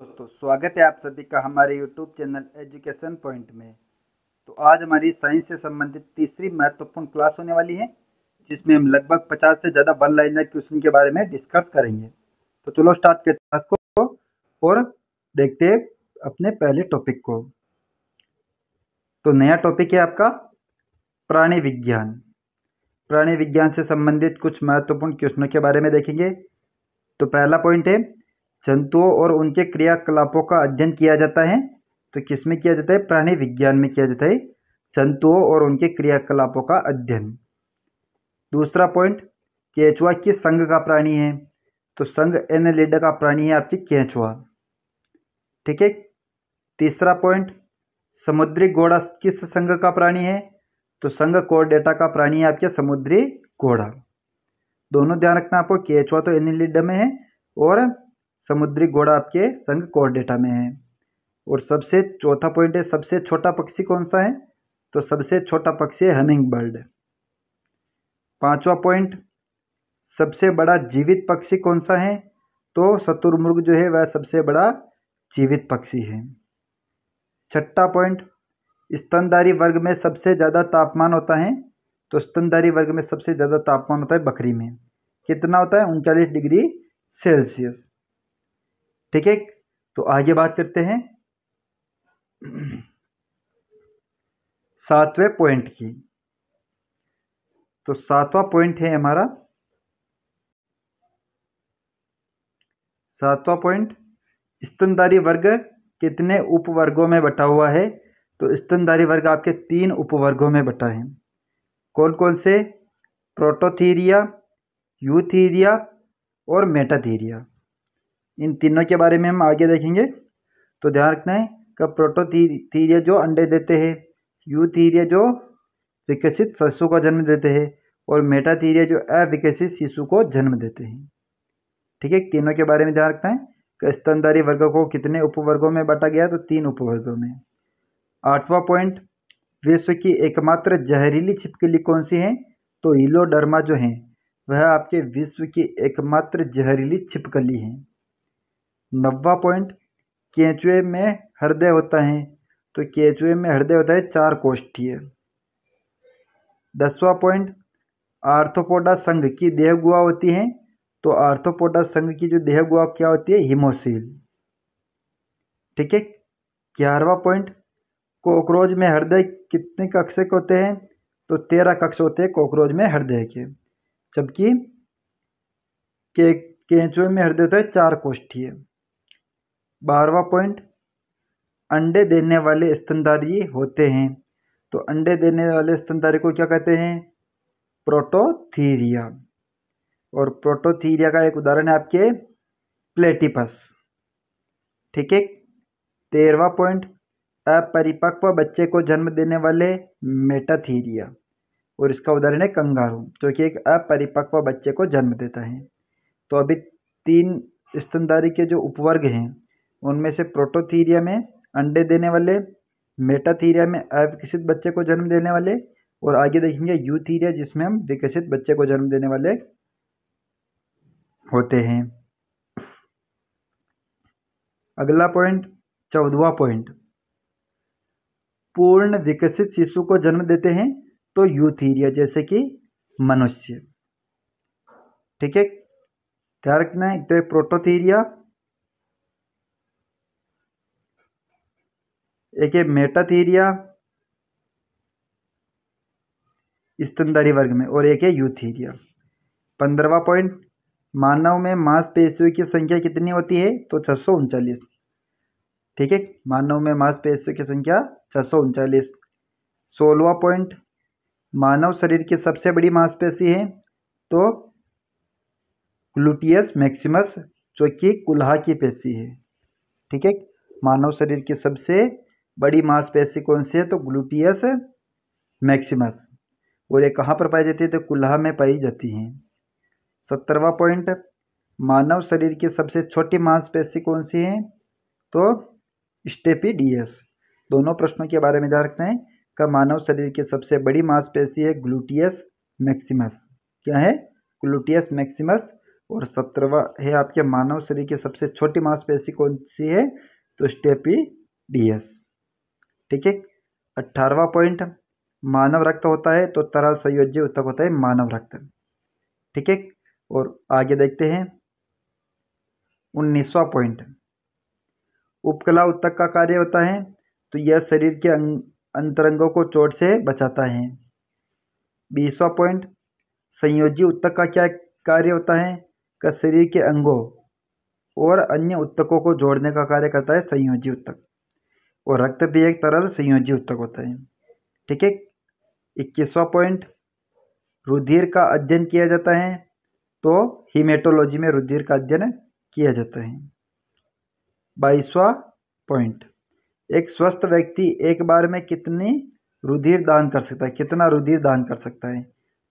दोस्तों तो स्वागत है आप सभी का हमारे YouTube चैनल एजुकेशन पॉइंट में तो आज हमारी साइंस से संबंधित तीसरी महत्वपूर्ण क्लास होने वाली है जिसमें हम लगभग 50 से ज़्यादा वन लाइनर क्वेश्चन के बारे में डिस्कस करेंगे तो चलो स्टार्ट करते हैं को और देखते हैं अपने पहले टॉपिक को तो नया टॉपिक है आपका प्राणी विज्ञान प्राणी विज्ञान से संबंधित कुछ महत्वपूर्ण क्वेश्चनों के बारे में देखेंगे तो पहला पॉइंट है जंतुओं और उनके क्रियाकलापों का अध्ययन किया जाता है तो किस में किया जाता है प्राणी विज्ञान में किया जाता है जंतुओं और उनके क्रियाकलापों का अध्ययन दूसरा पॉइंट केचुआ किस संघ का प्राणी है तो संघ एनलिडा का प्राणी है आपकी केचुआ ठीक है तीसरा पॉइंट समुद्री घोड़ा किस संघ का प्राणी है तो संघ डेटा का प्राणी है आपके समुद्री घोड़ा दोनों ध्यान रखना आपको केचुआ तो एनिलिड में है और समुद्री घोड़ा आपके संघ कोर में है और सबसे चौथा पॉइंट है सबसे छोटा पक्षी कौन सा है तो सबसे छोटा पक्षी है हमिंग बर्ड पाँचवा पॉइंट सबसे बड़ा जीवित पक्षी कौन सा है तो शतुर्मुर्ग जो है वह सबसे बड़ा जीवित पक्षी है छठा पॉइंट स्तनधारी वर्ग में सबसे ज़्यादा तापमान होता है तो स्तनधारी वर्ग में सबसे ज़्यादा तापमान होता है बकरी में कितना होता है उनचालीस डिग्री सेल्सियस ठीक है तो आगे बात करते हैं सातवें पॉइंट की तो सातवां पॉइंट है हमारा सातवां पॉइंट स्तनदारी वर्ग कितने उपवर्गों में बटा हुआ है तो स्तनदारी वर्ग आपके तीन उपवर्गों में बटा है कौन कौन से प्रोटोथीरिया यूथीरिया और मेटाथीरिया इन तीनों के बारे में हम आगे देखेंगे तो ध्यान रखना है कि थीरिय जो अंडे देते हैं यू थीरिया जो विकसित शिशु को जन्म देते हैं और मेटाथीरिया जो अविकसित शिशु को जन्म देते हैं ठीक है तीनों के बारे में ध्यान रखना है कि स्तनधारी वर्ग को कितने उपवर्गों में बांटा गया तो तीन उपवर्गों में आठवां पॉइंट विश्व की एकमात्र जहरीली छिपकली कौन सी है तो इलोडर्मा जो है वह आपके विश्व की एकमात्र जहरीली छिपकली है नब्बा पॉइंट केचुए में हृदय होता है तो केचुए में हृदय होता है चार कोष्ठीय दसवा पॉइंट आर्थोपोडा संघ की देह गुआ होती है तो आर्थोपोडा संघ की जो देह गुहा क्या होती है हिमोसील ठीक है ग्यारहवा पॉइंट कॉकरोच में हृदय कितने कक्ष के होते हैं तो तेरह कक्ष होते हैं कॉकरोच में हृदय के जबकि के केंचुए में हृदय होता है चार कोष्ठीय बारहवा पॉइंट अंडे देने वाले स्तनधारी होते हैं तो अंडे देने वाले स्तनधारी को क्या कहते हैं प्रोटोथीरिया और प्रोटोथीरिया का एक उदाहरण है आपके प्लेटिपस ठीक है तेरवा पॉइंट अपरिपक्व बच्चे को जन्म देने वाले मेटाथीरिया और इसका उदाहरण है कंगारू जो कि एक अपरिपक्व बच्चे को जन्म देता है तो अभी तीन स्तनधारी के जो उपवर्ग हैं उनमें से प्रोटोथीरिया में अंडे देने वाले मेटाथीरिया में अविकसित बच्चे को जन्म देने वाले और आगे देखेंगे यूथीरिया जिसमें हम विकसित बच्चे को जन्म देने वाले होते हैं अगला पॉइंट चौदवा पॉइंट पूर्ण विकसित शिशु को जन्म देते हैं तो यूथीरिया जैसे कि मनुष्य ठीक है ध्यान रखना है तो प्रोटोथीरिया एक है मेटाथीरिया स्तनधारी वर्ग में और एक है यूथीरिया पंद्रवा पॉइंट मानव में मांसपेशियों की संख्या कितनी होती है तो छः ठीक है मानव में मांसपेशियों की संख्या छः सोलवा पॉइंट मानव शरीर की सबसे बड़ी मांसपेशी है तो ग्लूटियस मैक्सिमस जो कि कुल्हा की पेशी है ठीक है मानव शरीर की सबसे बड़ी मांसपेशी कौन सी है तो ग्लूटियस मैक्सिमस और ये कहाँ पर पाई जाती है तो कुल्हा में पाई जाती हैं सत्तरवा पॉइंट मानव शरीर की सबसे छोटी मांसपेशी कौन सी है तो स्टेपीडीएस दोनों प्रश्नों के बारे में ध्यान रखते हैं का मानव शरीर की सबसे बड़ी मांसपेशी है ग्लूटियस मैक्सिमस क्या है ग्लूटियस मैक्सिमस और सत्रहवा है आपके मानव शरीर की सबसे छोटी मांसपेशी कौन सी है तो डीएस ठीक है अट्ठारवा पॉइंट मानव रक्त होता है तो तरल संयोज्य उत्तक होता है मानव रक्त ठीक है और आगे देखते हैं उन्नीसवा पॉइंट उपकला उत्तक का कार्य होता है तो यह शरीर के अंग अंतरंगों को चोट से बचाता है बीसवा पॉइंट संयोजी उत्तक का क्या कार्य होता है का शरीर के अंगों और अन्य उत्तकों को जोड़ने का कार्य करता है संयोजी उत्तक और रक्त भी एक तरल संयोजी ऊतक होता है ठीक है इक्कीसवा पॉइंट रुधिर का अध्ययन किया जाता है तो हिमेटोलॉजी में रुधिर का अध्ययन किया जाता है बाईसवा पॉइंट एक स्वस्थ व्यक्ति एक बार में कितनी रुधिर दान कर सकता है कितना रुधिर दान कर सकता है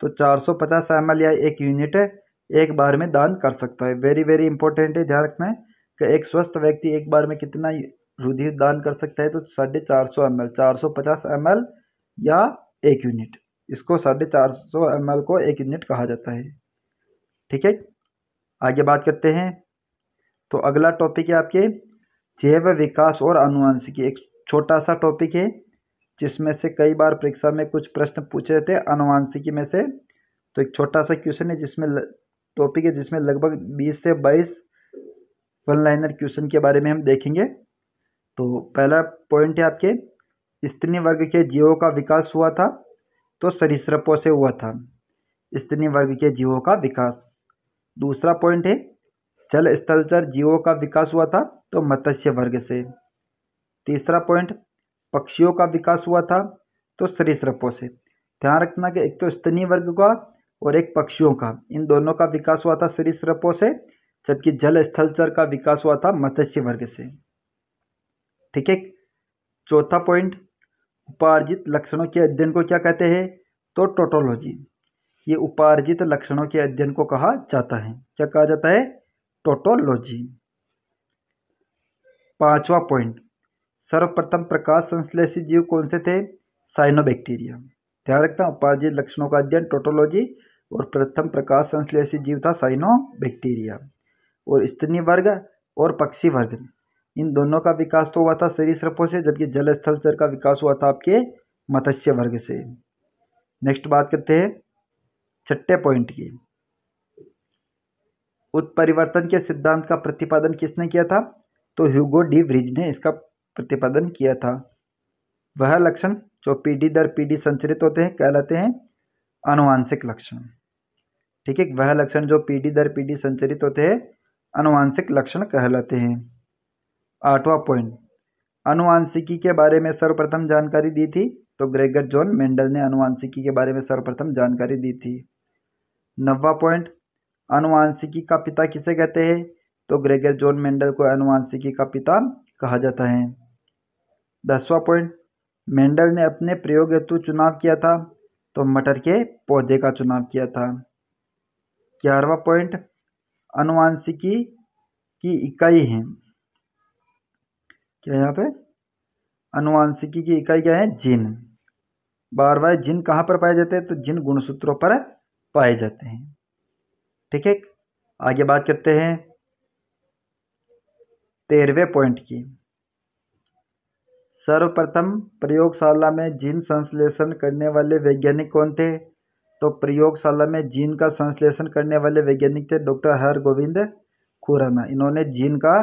तो 450 एल या एक यूनिट एक बार में दान कर सकता है वेरी वेरी इंपॉर्टेंट है ध्यान रखना है कि एक स्वस्थ व्यक्ति एक बार में कितना रुधिर दान कर सकता है तो साढ़े चार सौ एम एल चार सौ पचास एम एल या एक यूनिट इसको साढ़े चार सौ एम एल को एक यूनिट कहा जाता है ठीक है आगे बात करते हैं तो अगला टॉपिक है आपके जैव विकास और अनुवंशिकी एक छोटा सा टॉपिक है जिसमें से कई बार परीक्षा में कुछ प्रश्न पूछे थे अनुवांशिकी में से तो एक छोटा सा क्वेश्चन है जिसमें टॉपिक है जिसमें लगभग बीस से बाईस वन लाइनर क्वेश्चन के बारे में हम देखेंगे तो पहला पॉइंट है आपके स्त्री वर्ग के जीवों का विकास हुआ था तो सरीसृपों से हुआ था स्त्री वर्ग के जीवों का विकास दूसरा पॉइंट है जल स्थलचर जीवों का विकास हुआ था तो मत्स्य वर्ग से तीसरा पॉइंट पक्षियों का विकास हुआ था तो सरीसृपों से ध्यान रखना कि एक तो स्तनी वर्ग का और एक पक्षियों का इन दोनों का विकास हुआ था सरीसृपों से जबकि जल स्थलचर का विकास हुआ था मत्स्य वर्ग से ठीक है चौथा पॉइंट उपार्जित लक्षणों के अध्ययन को क्या कहते हैं तो टोटोलॉजी ये उपार्जित लक्षणों के अध्ययन को कहा जाता है क्या कहा जाता है टोटोलॉजी पांचवा पॉइंट सर्वप्रथम प्रकाश संश्लेषित जीव कौन से थे साइनोबैक्टीरिया ध्यान हैं उपार्जित लक्षणों का अध्ययन टोटोलॉजी और प्रथम प्रकाश संश्लेषित जीव था साइनो और स्तनी वर्ग और पक्षी वर्ग इन दोनों का विकास तो हुआ था सरीसृपों से जबकि जल स्थल का विकास हुआ था आपके मत्स्य वर्ग से नेक्स्ट बात करते हैं छठे पॉइंट की उत्परिवर्तन के सिद्धांत का प्रतिपादन किसने किया था तो ह्यूगो डी ब्रिज ने इसका प्रतिपादन किया था वह लक्षण जो पीढ़ी दर पीढ़ी संचरित होते हैं कहलाते हैं अनुवांशिक लक्षण ठीक है वह लक्षण जो पीढ़ी दर पीढ़ी संचरित होते हैं अनुवांशिक लक्षण कहलाते हैं आठवां पॉइंट अनुवांशिकी के बारे में सर्वप्रथम जानकारी दी थी तो ग्रेगर जॉन मेंडल ने अनुवांशिकी के बारे में सर्वप्रथम जानकारी दी थी नवा पॉइंट अनुवांशिकी का पिता किसे कहते हैं तो ग्रेगर जॉन मेंडल को अनुवांशिकी का पिता कहा जाता है दसवां पॉइंट मेंडल ने अपने प्रयोग हेतु चुनाव किया था तो मटर के पौधे का चुनाव किया था ग्यारहवा पॉइंट अनुवांशिकी की इकाई है क्या यहाँ पे अनुवांशिकी की इकाई क्या है जिन बार बार जिन कहाँ पर पाए जाते हैं तो जिन गुणसूत्रों पर पाए जाते हैं ठीक है आगे बात करते हैं तेरहवें पॉइंट की सर्वप्रथम प्रयोगशाला में जीन संश्लेषण करने वाले वैज्ञानिक कौन थे तो प्रयोगशाला में जीन का संश्लेषण करने वाले वैज्ञानिक थे डॉक्टर हर गोविंद खुराना इन्होंने जीन का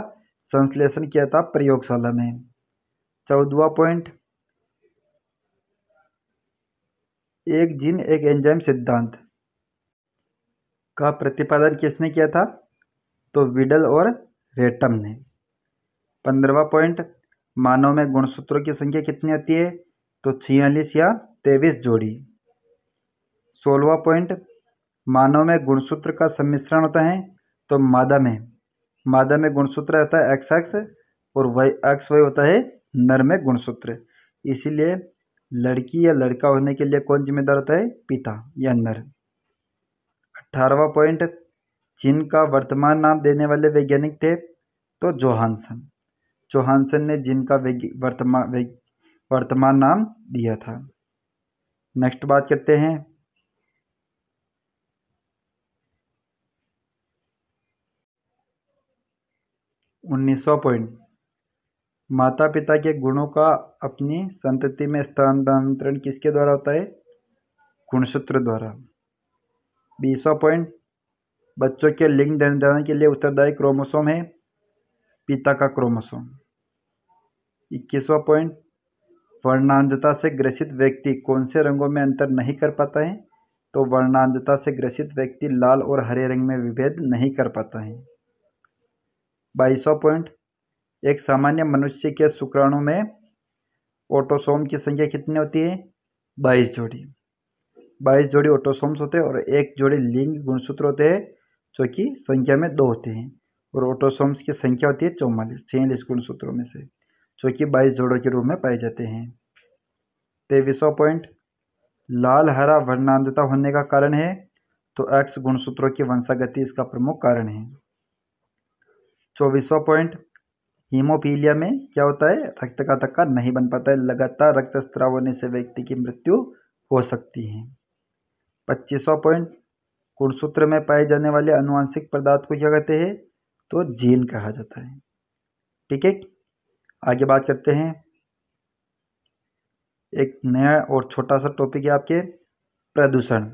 संश्लेषण किया था प्रयोगशाला में चौदवा पॉइंट एक जीन एक एंजाइम सिद्धांत का प्रतिपादन किसने किया था तो विडल और रेटम ने पंद्रवा पॉइंट मानव में गुणसूत्रों की संख्या कितनी होती है तो छियालीस या तेईस जोड़ी सोलवा पॉइंट मानव में गुणसूत्र का सम्मिश्रण होता है तो मादा में मादा में गुणसूत्र होता है एक्स एक्स और वाई एक्स वाई होता है नर में गुणसूत्र इसीलिए लड़की या लड़का होने के लिए कौन जिम्मेदार होता है पिता या नर अठारहवा पॉइंट चीन का वर्तमान नाम देने वाले वैज्ञानिक थे तो जोहानसन जोहानसन ने जिन का वर्तमान वर्तमान नाम दिया था नेक्स्ट बात करते हैं उन्नीसवां पॉइंट माता पिता के गुणों का अपनी संतति में स्थानांतरण किसके द्वारा होता है गुणसूत्र द्वारा बीसवा पॉइंट बच्चों के लिंग निर्धारण के लिए उत्तरदायी क्रोमोसोम है पिता का क्रोमोसोम इक्कीसवा पॉइंट वर्णांधता से ग्रसित व्यक्ति कौन से रंगों में अंतर नहीं कर पाता है तो वर्णांधता से ग्रसित व्यक्ति लाल और हरे रंग में विभेद नहीं कर पाता है बाईसों पॉइंट एक सामान्य मनुष्य के शुक्राणु में ऑटोसोम की संख्या कितनी होती है बाईस जोड़ी बाईस जोड़ी ऑटोसोम्स होते हैं और एक जोड़ी लिंग गुणसूत्र होते हैं जो कि संख्या में दो होते हैं और ऑटोसोम्स की संख्या होती है चौवालीस छियालीस गुणसूत्रों में से जो कि बाईस जोड़ों के रूप में पाए जाते हैं तेईसों पॉइंट लाल हरा वर्णांधता होने का कारण है तो एक्स गुणसूत्रों की वंशागति इसका प्रमुख कारण है चौबीसवा पॉइंट हीमोफीलिया में क्या होता है रक्त का धक्का नहीं बन पाता है लगातार रक्त स्त्राव होने से व्यक्ति की मृत्यु हो सकती है पच्चीसवा पॉइंट कुड़सूत्र में पाए जाने वाले अनुवांशिक पदार्थ को क्या कहते हैं तो जीन कहा जाता है ठीक है आगे बात करते हैं एक नया और छोटा सा टॉपिक है आपके प्रदूषण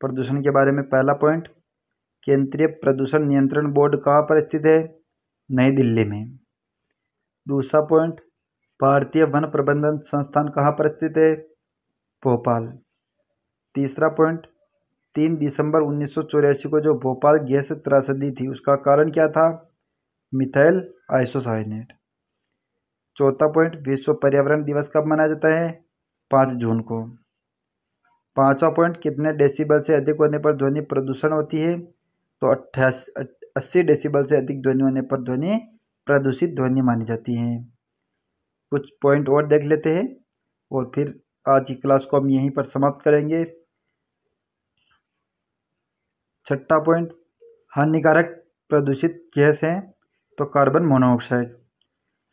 प्रदूषण के बारे में पहला पॉइंट केंद्रीय प्रदूषण नियंत्रण बोर्ड कहाँ पर स्थित है नई दिल्ली में दूसरा पॉइंट भारतीय वन प्रबंधन संस्थान कहाँ पर स्थित है भोपाल तीसरा पॉइंट तीन दिसंबर उन्नीस को जो भोपाल गैस त्रासदी थी उसका कारण क्या था मिथाइल आइसोसाइनेट चौथा पॉइंट विश्व पर्यावरण दिवस कब मनाया जाता है पाँच जून को पांचवा पॉइंट कितने डेसिबल से अधिक होने पर ध्वनि प्रदूषण होती है तो अट्ठास अस्सी डेसिबल से अधिक ध्वनि होने पर ध्वनि प्रदूषित ध्वनि मानी जाती है कुछ पॉइंट और देख लेते हैं और फिर आज की क्लास को हम यहीं पर समाप्त करेंगे छठा पॉइंट हानिकारक प्रदूषित गैस है तो कार्बन मोनोऑक्साइड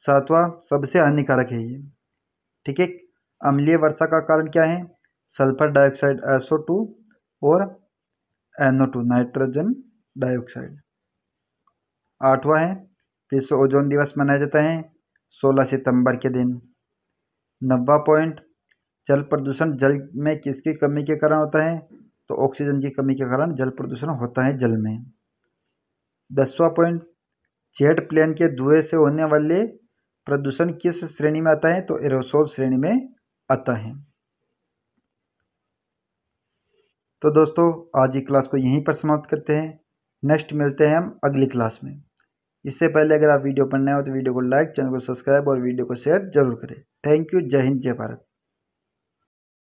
सातवां सबसे हानिकारक है ये ठीक है अम्लीय वर्षा का कारण क्या है सल्फर डाइऑक्साइड एसओ टू और एनओ टू नाइट्रोजन डाइऑक्साइड आठवां है विश्व ओजोन दिवस मनाया जाता है 16 सितंबर के दिन नब्बा पॉइंट जल प्रदूषण जल में किसकी कमी के कारण होता है तो ऑक्सीजन की कमी के कारण जल प्रदूषण होता है जल में दसवा पॉइंट जेट प्लेन के धुएं से होने वाले प्रदूषण किस श्रेणी में आता है तो एरोसोल श्रेणी में आता है तो दोस्तों आज की क्लास को यहीं पर समाप्त करते हैं नेक्स्ट मिलते हैं हम अगली क्लास में इससे पहले अगर आप वीडियो पढ़ना हो तो वीडियो को लाइक चैनल को सब्सक्राइब और वीडियो को शेयर जरूर करें थैंक यू जय हिंद जय भारत